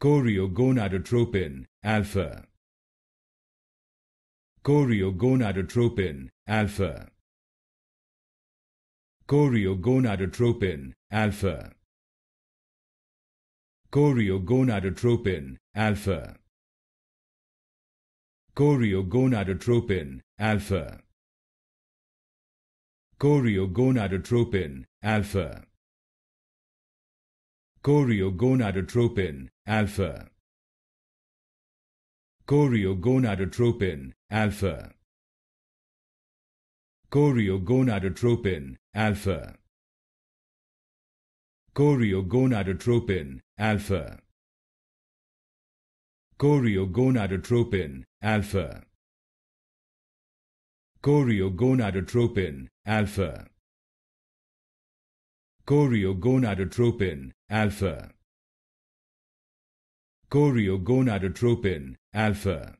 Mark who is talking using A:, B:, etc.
A: Choriogonadotropin alpha. Choriogonadotropin alpha. Choriogonadotropin alpha. Choriogonadotropin alpha. Choriogonadotropin alpha. Choriogonadotropin alpha. Choriogonadotropin alpha. Choriogonadotropin alpha. Choriogonadotropin alpha. Choriogonadotropin alpha. Choriogonadotropin alpha. Choriogonadotropin alpha. Choriogonadotropin alpha. Choriogonadotropin alpha.